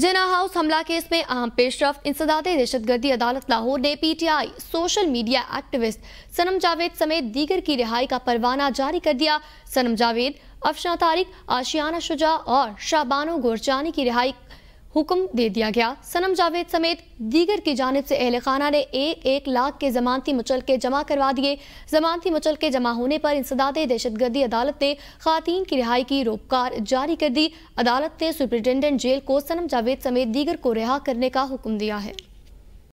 जिना house हमला case में अहम पेशरफ इंसदाद दहशतगर्दी अदालत लाहौर ने PTI social media activist Sanam Javed समेत दीगर की रिहाई का परवाना जारी कर दिया सनम जावेद अफशा तारिक आशियाना शुजा और शाहबानो गोरचानी की रिहाई हुक्म दे दिया गया सनम जावेद समेत दीगर की जानब से अहल खाना ने एक एक लाख के जमानती मुचलके जमा करवा दिए जमानती मुचलके जमा होने पर इंसदाद दहशतगर्दी अदालत ने खातन की रिहाई की रोपकार जारी कर दी अदालत ने सुप्रिंटेंडेंट जेल को सनम जावेद समेत दीगर को रिहा करने का हुक्म दिया है